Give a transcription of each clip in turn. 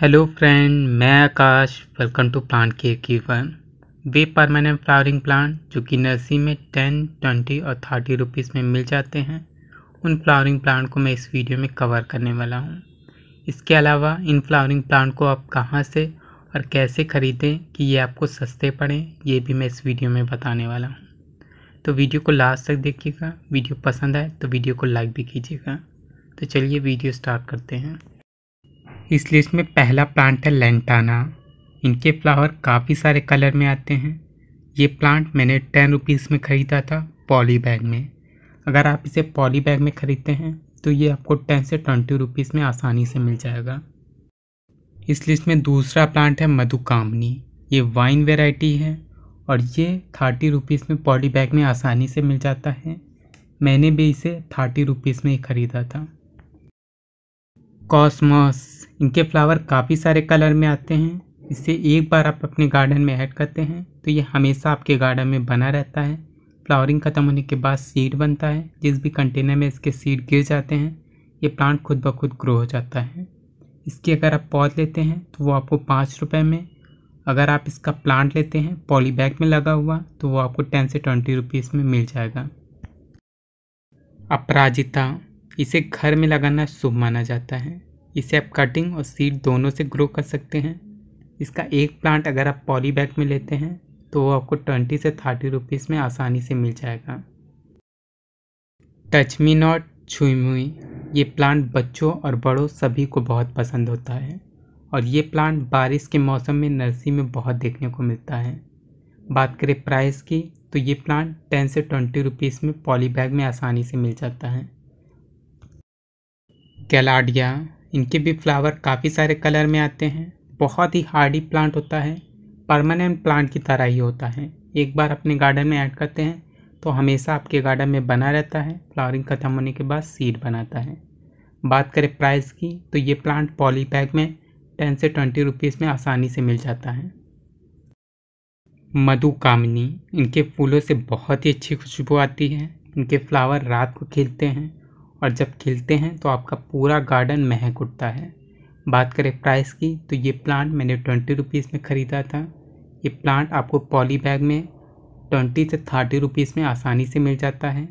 hello friend मैं Akash welcome to plant care की वन वे परमानेंट फ्लावरिंग प्लांट जो कि नर्सरी में टेन ट्वेंटी और थर्टी रुपीज़ में मिल जाते हैं उन फ्लावरिंग प्लांट को मैं इस वीडियो में कवर करने वाला हूँ इसके अलावा इन फ्लावरिंग प्लांट को आप कहाँ से और कैसे ख़रीदें कि ये आपको सस्ते पड़ें ये भी मैं इस वीडियो में बताने वाला हूँ तो वीडियो को लास्ट तक देखिएगा वीडियो पसंद आए तो वीडियो को लाइक भी कीजिएगा तो चलिए वीडियो स्टार्ट करते हैं इस लिस्ट में पहला प्लांट है लेंटाना इनके फ्लावर काफ़ी सारे कलर में आते हैं ये प्लांट मैंने टेन रुपीज़ में ख़रीदा था पॉली बैग में अगर आप इसे पॉली बैग में ख़रीदते हैं तो ये आपको टेन से ट्वेंटी रुपीज़ में आसानी से मिल जाएगा इस लिस्ट में दूसरा प्लांट है मधुकामनी ये वाइन वेराइटी है और ये थर्टी रुपीज़ में पॉली बैग में आसानी से मिल जाता है मैंने भी इसे थर्टी रुपीज़ में ही ख़रीदा था कॉस्मोस इनके फ्लावर काफ़ी सारे कलर में आते हैं इसे एक बार आप अपने गार्डन में ऐड करते हैं तो ये हमेशा आपके गार्डन में बना रहता है फ्लावरिंग ख़त्म होने के बाद सीड बनता है जिस भी कंटेनर में इसके सीड गिर जाते हैं ये प्लांट खुद ब खुद ग्रो हो जाता है इसकी अगर आप पौध लेते हैं तो वो आपको पाँच रुपये में अगर आप इसका प्लांट लेते हैं पॉली बैग में लगा हुआ तो वो आपको टेन से ट्वेंटी रुपीज़ में मिल जाएगा अपराजिता इसे घर में लगाना शुभ माना जाता है इसे आप कटिंग और सीड दोनों से ग्रो कर सकते हैं इसका एक प्लांट अगर आप पॉली बैग में लेते हैं तो वो आपको ट्वेंटी से थर्टी रुपीज़ में आसानी से मिल जाएगा टच मी नॉट छुई मुई ये प्लांट बच्चों और बड़ों सभी को बहुत पसंद होता है और ये प्लांट बारिश के मौसम में नर्सरी में बहुत देखने को मिलता है बात करें प्राइस की तो ये प्लांट टेन से ट्वेंटी रुपीज़ में पॉली बैग में आसानी से मिल जाता है कैलाडिया इनके भी फ्लावर काफ़ी सारे कलर में आते हैं बहुत ही हार्डी प्लांट होता है परमानेंट प्लांट की तरह ही होता है एक बार अपने गार्डन में ऐड करते हैं तो हमेशा आपके गार्डन में बना रहता है फ्लावरिंग खत्म होने के बाद सीड बनाता है बात करें प्राइस की तो ये प्लांट पॉली पैक में टेन से ट्वेंटी रुपीज़ में आसानी से मिल जाता है मधु कामिनी इनके फूलों से बहुत ही अच्छी खुशबू आती है इनके फ्लावर रात को खिलते हैं और जब खिलते हैं तो आपका पूरा गार्डन महक उठता है बात करें प्राइस की तो ये प्लांट मैंने ट्वेंटी रुपीज़ में ख़रीदा था ये प्लांट आपको पॉली बैग में ट्वेंटी से थर्टी रुपीज़ में आसानी से मिल जाता है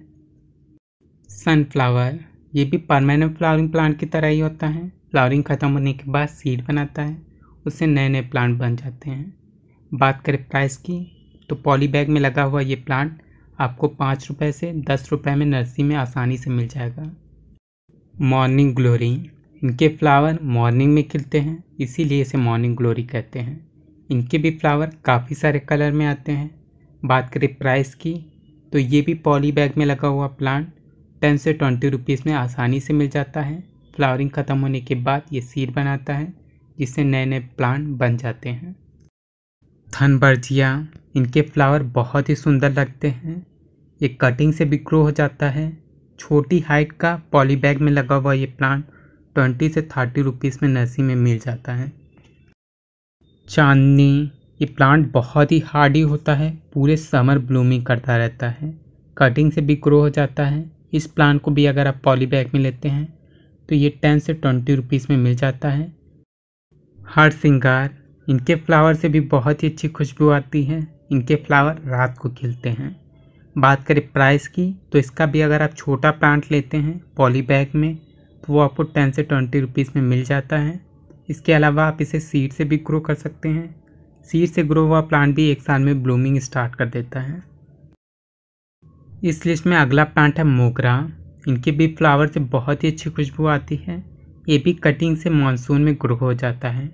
सनफ्लावर ये भी परमानेंट फ्लावरिंग प्लांट की तरह ही होता है फ्लावरिंग ख़त्म होने के बाद सीड बनाता है उससे नए नए प्लांट बन जाते हैं बात करें प्राइस की तो पॉली बैग में लगा हुआ ये प्लांट आपको पाँच रुपये से दस रुपये में नर्सरी में आसानी से मिल जाएगा मॉर्निंग ग्लोरी इनके फ्लावर मॉर्निंग में खिलते हैं इसीलिए इसे मॉर्निंग ग्लोरी कहते हैं इनके भी फ्लावर काफ़ी सारे कलर में आते हैं बात करें प्राइस की तो ये भी पॉली बैग में लगा हुआ प्लांट टेन से ट्वेंटी रुपीज़ में आसानी से मिल जाता है फ्लावरिंग ख़त्म होने के बाद ये सीड बनाता है जिससे नए नए प्लांट बन जाते हैं थनबर्जिया इनके फ्लावर बहुत ही सुंदर लगते हैं ये कटिंग से भी ग्रो हो जाता है छोटी हाइट का पॉली बैग में लगा हुआ ये प्लांट ट्वेंटी से थर्टी रुपीज़ में नर्सरी में मिल जाता है चांदनी ये प्लांट बहुत ही हार्डी होता है पूरे समर ब्लूमिंग करता रहता है कटिंग से भी ग्रो हो जाता है इस प्लांट को भी अगर आप पॉली बैग में लेते हैं तो ये टेन से ट्वेंटी रुपीज़ में मिल जाता है हर सिंगार इनके फ्लावर से भी बहुत ही अच्छी खुशबू आती है इनके फ्लावर रात को खिलते हैं बात करें प्राइस की तो इसका भी अगर आप छोटा प्लांट लेते हैं पॉली बैग में तो वो आपको टेन से ट्वेंटी रुपीज़ में मिल जाता है इसके अलावा आप इसे सीड से भी ग्रो कर सकते हैं सीड से ग्रो हुआ प्लांट भी एक साल में ब्लूमिंग स्टार्ट कर देता है इस लिस्ट में अगला प्लांट है मोगरा इनके भी फ्लावर से बहुत ही अच्छी खुशबू आती है ये भी कटिंग से मानसून में ग्रो हो जाता है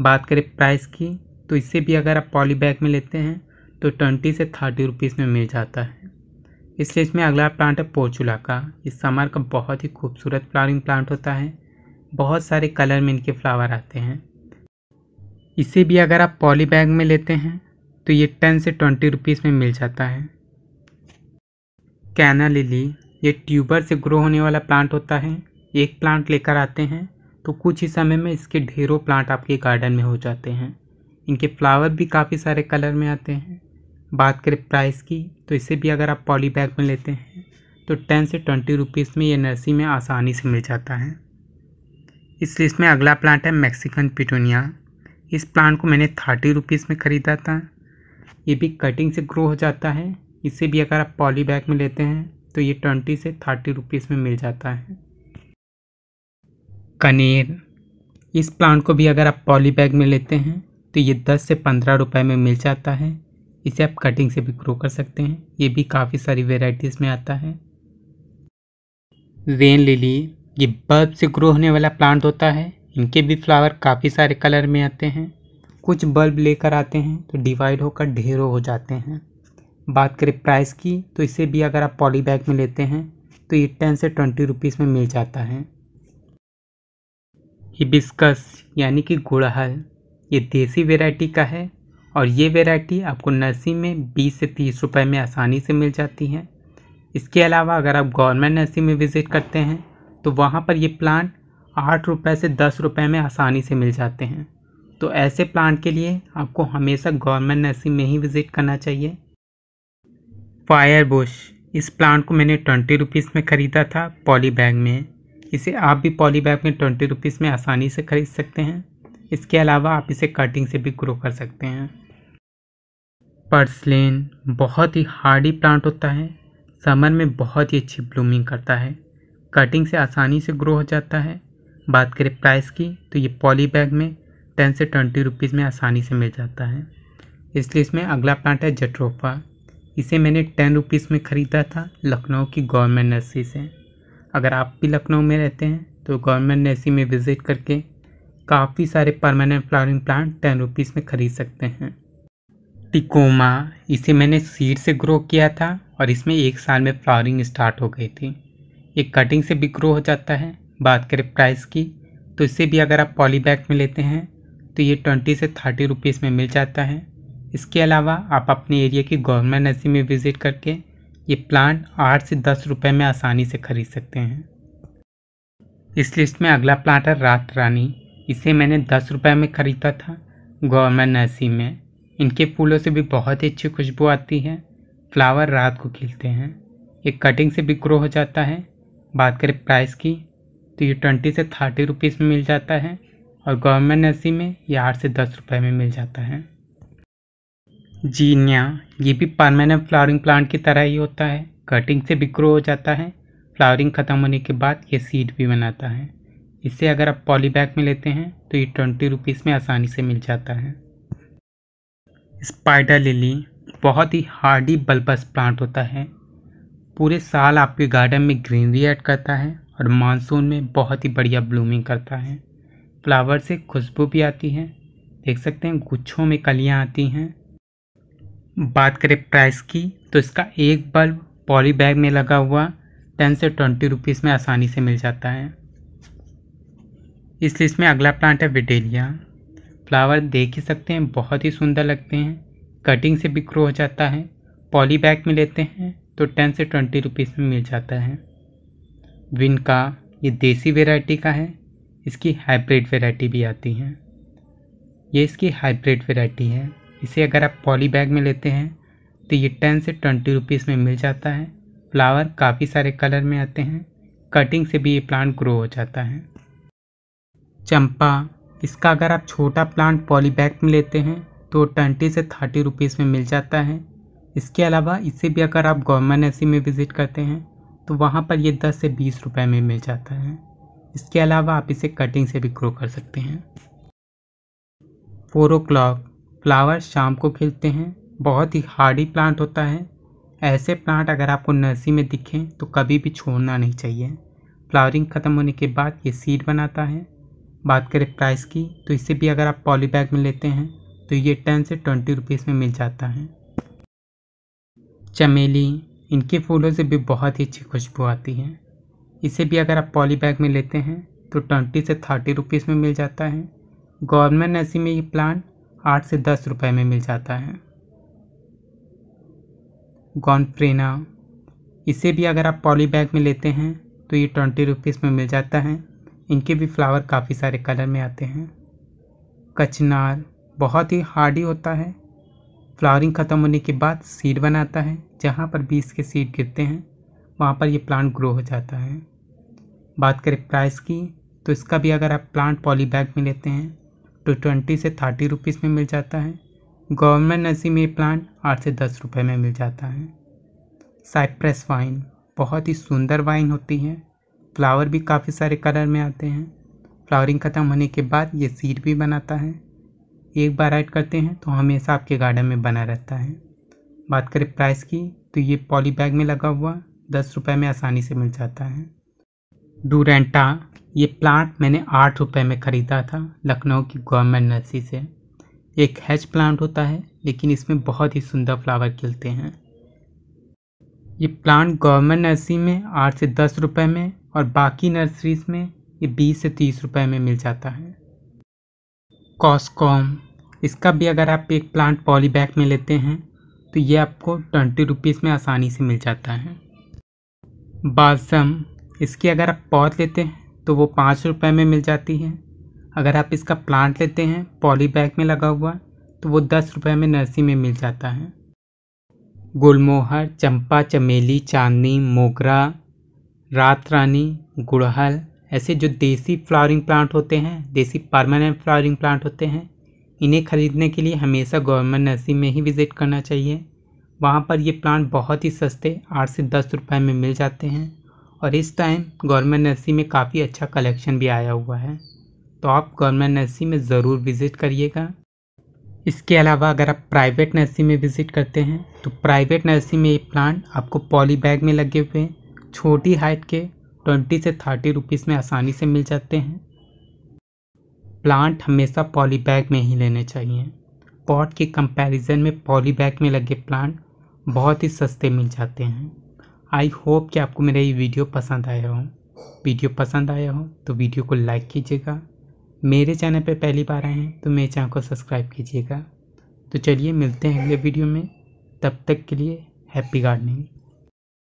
बात करें प्राइस की तो इसे भी अगर आप पॉली बैग में लेते हैं तो ट्वेंटी से थर्टी रुपीज़ में मिल जाता है इसलिए इसमें अगला प्लांट है पोचुला का ये समर का बहुत ही खूबसूरत फ्लावरिंग प्लांट होता है बहुत सारे कलर में इनके फ्लावर आते हैं इसे भी अगर आप पॉली बैग में लेते हैं तो ये टेन से ट्वेंटी रुपीज़ में मिल जाता है कैना लिली ये ट्यूबर से ग्रो होने वाला प्लांट होता है एक प्लांट लेकर आते हैं तो कुछ ही समय में इसके ढेरों प्लांट आपके गार्डन में हो जाते हैं इनके फ्लावर भी काफ़ी सारे कलर में आते हैं बात करें प्राइस की तो इसे भी अगर आप पॉली बैग में लेते हैं तो टेन से ट्वेंटी रुपीज़ में ये नर्सी में आसानी से मिल जाता है इस लिस्ट में अगला प्लांट है मैक्सिकन पिटूनिया इस प्लांट को मैंने थर्टी रुपीज़ में ख़रीदा था ये भी कटिंग से ग्रो हो जाता है इसे भी अगर आप पॉली बैग में लेते हैं तो ये ट्वेंटी से थर्टी रुपीज़ में मिल जाता है कनेर इस प्लांट को भी अगर आप पॉली बैग में लेते हैं तो ये दस से पंद्रह रुपये में मिल जाता है इसे आप कटिंग से भी ग्रो कर सकते हैं ये भी काफ़ी सारी वेराइटीज़ में आता है रेन लिली ये बल्ब से ग्रो होने वाला प्लांट होता है इनके भी फ्लावर काफ़ी सारे कलर में आते हैं कुछ बल्ब लेकर आते हैं तो डिवाइड होकर ढेरों हो जाते हैं बात करें प्राइस की तो इसे भी अगर आप पॉली बैग में लेते हैं तो ये टेन से ट्वेंटी रुपीज़ में मिल जाता है हिबिस्कस यानी कि गुड़हल ये देसी वेराइटी का है और ये वेराइटी आपको नर्सरी में बीस से तीस रुपये में आसानी से मिल जाती हैं इसके अलावा अगर आप गवर्नमेंट नर्सरी में विज़िट करते हैं तो वहाँ पर ये प्लांट आठ रुपये से दस रुपये में आसानी से मिल जाते हैं तो ऐसे प्लांट के लिए आपको हमेशा गवर्नमेंट नर्सरी में ही विज़िट करना चाहिए फायर बुश इस प्लांट को मैंने ट्वेंटी रुपीज़ में ख़रीदा था पॉली बैग में इसे आप भी पॉली बैग में ट्वेंटी रुपीज़ में आसानी से ख़रीद सकते हैं इसके अलावा आप इसे कटिंग से भी ग्रो कर सकते हैं पर्सलेन बहुत ही हार्डी प्लांट होता है समर में बहुत ही अच्छी ब्लूमिंग करता है कटिंग से आसानी से ग्रो हो जाता है बात करें प्राइस की तो ये पॉली बैग में टेन से ट्वेंटी रुपीज़ में आसानी से मिल जाता है इसलिए इसमें अगला प्लांट है जट्रोफा इसे मैंने टेन रुपीज़ में ख़रीदा था लखनऊ की गवर्नमेंट नर्सरी से अगर आप भी लखनऊ में रहते हैं तो गवर्नमेंट नर्सरी में विज़िट करके काफ़ी सारे permanent flowering plant ten rupees में ख़रीद सकते हैं टिकोमा इसे मैंने सीड से ग्रो किया था और इसमें एक साल में फ्लावरिंग स्टार्ट हो गई थी ये कटिंग से भी ग्रो हो जाता है बात करें प्राइस की तो इसे भी अगर आप पॉली बैग में लेते हैं तो ये ट्वेंटी से थर्टी रुपीज़ में मिल जाता है इसके अलावा आप अपने एरिया की गवर्नमेंट नर्सरी में विज़िट करके ये प्लांट आठ से दस रुपये में आसानी से खरीद सकते हैं इस लिस्ट में अगला प्लांट है रात रानी इसे मैंने दस रुपये में ख़रीदा था गवर्नमेंट नर्सी में इनके फूलों से भी बहुत ही अच्छी खुशबू आती है फ्लावर रात को खिलते हैं ये कटिंग से भी ग्रो हो जाता है बात करें प्राइस की तो ये ट्वेंटी से थर्टी रुपीज़ में मिल जाता है और गवर्नमेंट नर्सी में ये आठ से दस रुपये में मिल जाता है जीनिया ये भी परमानेंट फ्लावरिंग प्लांट की तरह ही होता है कटिंग से भी ग्रो हो जाता है फ्लावरिंग ख़त्म होने के बाद ये सीड भी बनाता है इसे अगर आप पॉली बैग में लेते हैं तो ये ट्वेंटी रुपीज़ में आसानी से मिल जाता है स्पाइडर लिली बहुत ही हार्डी बल्बस प्लांट होता है पूरे साल आपके गार्डन में ग्रीनरी ऐड करता है और मानसून में बहुत ही बढ़िया ब्लूमिंग करता है फ्लावर से खुशबू भी आती है देख सकते हैं गुच्छों में कलियाँ आती हैं बात करें प्राइस की तो इसका एक बल्ब पॉली बैग में लगा हुआ टेन से ट्वेंटी रुपीज़ में आसानी से मिल जाता है इस लिस्ट में अगला प्लांट है विडेलिया फ्लावर देख ही सकते हैं बहुत ही सुंदर लगते हैं कटिंग से भी ग्रो हो जाता है पॉली बैग में लेते हैं तो टेन से ट्वेंटी रुपीज़ में मिल जाता है विन का ये देसी वेराइटी का है इसकी हाइब्रिड वेराइटी भी आती है ये इसकी हाइब्रिड वेराइटी है इसे अगर आप पॉली बैग में लेते हैं तो ये टेन से ट्वेंटी रुपीज़ में मिल जाता है फ्लावर काफ़ी सारे कलर में आते हैं कटिंग से भी ये प्लांट ग्रो हो जाता है चंपा इसका अगर आप छोटा प्लांट पॉलीबैग में लेते हैं तो ट्वेंटी से थर्टी रुपीज़ में मिल जाता है इसके अलावा इसे भी अगर आप गवर्नमेंट नर्सरी में विज़िट करते हैं तो वहाँ पर ये दस से बीस रुपये में मिल जाता है इसके अलावा आप इसे कटिंग से भी ग्रो कर सकते हैं फोर ओ क्लॉक फ्लावर शाम को खिलते हैं बहुत ही हार्डी प्लांट होता है ऐसे प्लांट अगर आपको नर्सरी में दिखें तो कभी भी छोड़ना नहीं चाहिए फ्लावरिंग ख़त्म होने के बाद ये सीड बनाता है बात करें प्राइस की तो इसे भी अगर आप पॉली बैग में लेते हैं तो ये टेन से ट्वेंटी रुपीज़ में मिल जाता है चमेली इनके फूलों से भी बहुत ही अच्छी खुशबू आती है इसे भी अगर आप पॉली बैग में लेते हैं तो ट्वेंटी से थर्टी रुपीज़ में मिल जाता है गवर्नमेंट नर्सी में ये प्लांट आठ से दस रुपये में मिल जाता है गॉनप्रेना इसे भी अगर आप पॉली बैग में लेते हैं तो ये ट्वेंटी रुपीज़ में मिल जाता है इनके भी फ्लावर काफ़ी सारे कलर में आते हैं कचनार बहुत ही हार्डी होता है फ्लावरिंग ख़त्म होने के बाद सीड बनाता है जहाँ पर बीस के सीड गिरते हैं वहाँ पर ये प्लांट ग्रो हो जाता है बात करें प्राइस की तो इसका भी अगर आप प्लांट पॉली बैग में लेते हैं तो ट्वेंटी से थर्टी रुपीज़ में मिल जाता है गवर्नमेंट नर्सरी में ये प्लांट आठ से दस रुपये में मिल जाता है साइप्रस वाइन बहुत ही सुंदर वाइन होती है फ्लावर भी काफ़ी सारे कलर में आते हैं फ्लावरिंग ख़त्म होने के बाद ये सीड भी बनाता है एक बार ऐड करते हैं तो हमेशा आपके गार्डन में बना रहता है बात करें प्राइस की तो ये पॉली बैग में लगा हुआ दस रुपये में आसानी से मिल जाता है डूरेंटा ये प्लांट मैंने आठ रुपये में ख़रीदा था लखनऊ की गवर्नमेंट नर्सरी से एक हैच प्लांट होता है लेकिन इसमें बहुत ही सुंदर फ्लावर खिलते हैं ये प्लांट गवर्नमेंट नर्सरी में आठ से दस रुपये में और बाकी नर्सरीज में ये बीस से तीस रुपए में मिल जाता है कॉस्कॉम इसका भी अगर आप एक प्लांट पॉली बैग में लेते हैं तो ये आपको ट्वेंटी रुपीज़ में आसानी से मिल जाता है बालसम इसकी अगर आप पौध लेते हैं तो वो पाँच रुपये में मिल जाती है अगर आप इसका प्लांट लेते हैं पॉली बैग में लगा हुआ तो वो दस रुपये में नर्सरी में मिल जाता है गुलमोहर चंपा चमेली चांदनी मोगरा रात रानी गुड़हल ऐसे जो देसी फ्लावरिंग प्लांट होते हैं देसी परमानेंट फ्लावरिंग प्लांट होते हैं इन्हें ख़रीदने के लिए हमेशा गवर्नमेंट नर्सरी में ही विज़िट करना चाहिए वहाँ पर ये प्लांट बहुत ही सस्ते आठ से दस रुपये में मिल जाते हैं और इस टाइम गवर्नमेंट नर्सरी में काफ़ी अच्छा कलेक्शन भी आया हुआ है तो आप गवर्नमेंट नर्सरी में ज़रूर विज़िट करिएगा इसके अलावा अगर आप प्राइवेट नर्सरी में विज़िट करते हैं तो प्राइवेट नर्सरी में ये प्लांट आपको पॉली बैग में लगे हुए छोटी हाइट के ट्वेंटी से थर्टी रुपीज़ में आसानी से मिल जाते हैं प्लांट हमेशा पॉलीबैग में ही लेने चाहिए पॉट के कंपैरिजन में पॉलीबैग में लगे प्लांट बहुत ही सस्ते मिल जाते हैं आई होप कि आपको मेरा ये वीडियो पसंद आया हो वीडियो पसंद आया हो तो वीडियो को लाइक कीजिएगा मेरे चैनल पर पहली बार आए हैं तो मेरे चैनल को सब्सक्राइब कीजिएगा तो चलिए मिलते हैं अगले वीडियो में तब तक के लिए हैप्पी गार्डनिंग